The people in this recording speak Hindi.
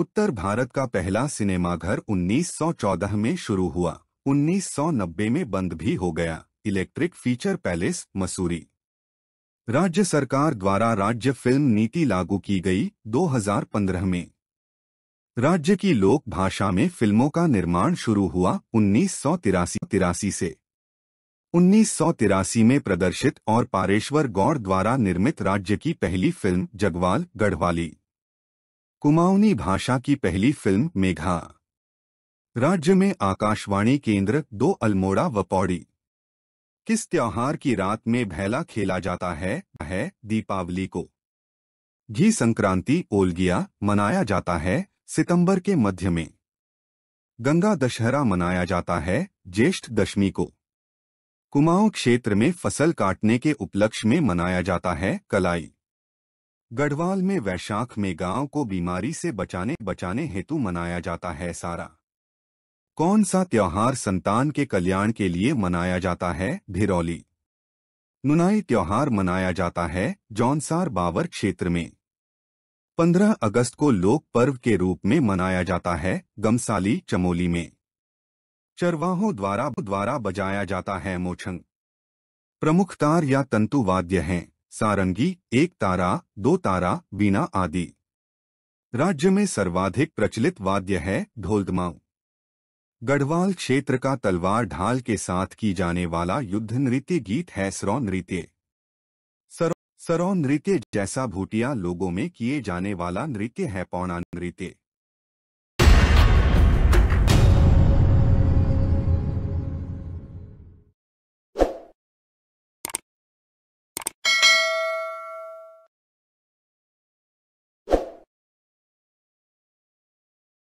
उत्तर भारत का पहला सिनेमाघर 1914 में शुरू हुआ 1990 में बंद भी हो गया इलेक्ट्रिक फीचर पैलेस मसूरी राज्य सरकार द्वारा राज्य फिल्म नीति लागू की गई 2015 में राज्य की लोक भाषा में फिल्मों का निर्माण शुरू हुआ उन्नीस तिरासी से उन्नीस में प्रदर्शित और पारेश्वर गौड़ द्वारा निर्मित राज्य की पहली फिल्म जगवाल गढ़वाली कुमाऊनी भाषा की पहली फिल्म मेघा राज्य में आकाशवाणी केंद्र दो अल्मोड़ा व पौड़ी किस त्योहार की रात में भैला खेला जाता है है दीपावली को घी संक्रांति ओलगिया मनाया जाता है सितंबर के मध्य में गंगा दशहरा मनाया जाता है ज्येष्ठ दशमी को कुमाऊं क्षेत्र में फसल काटने के उपलक्ष्य में मनाया जाता है कलाई गढ़वाल में वैशाख में गांव को बीमारी से बचाने बचाने हेतु मनाया जाता है सारा कौन सा त्यौहार संतान के कल्याण के लिए मनाया जाता है भिरौली नुनाई त्यौहार मनाया जाता है जौनसार बावर क्षेत्र में 15 अगस्त को लोक पर्व के रूप में मनाया जाता है गमसाली चमोली में चरवाहों द्वारा द्वारा बजाया जाता है मोछंग प्रमुख तार या तंतुवाद्य हैं सारंगी एक तारा दो तारा वीणा आदि राज्य में सर्वाधिक प्रचलित वाद्य है ढोलदमाऊ गढ़वाल क्षेत्र का तलवार ढाल के साथ की जाने वाला युद्ध नृत्य गीत है सरौ नृत्य सरौ नृत्य जैसा भूटिया लोगों में किए जाने वाला नृत्य है पौणा नृत्य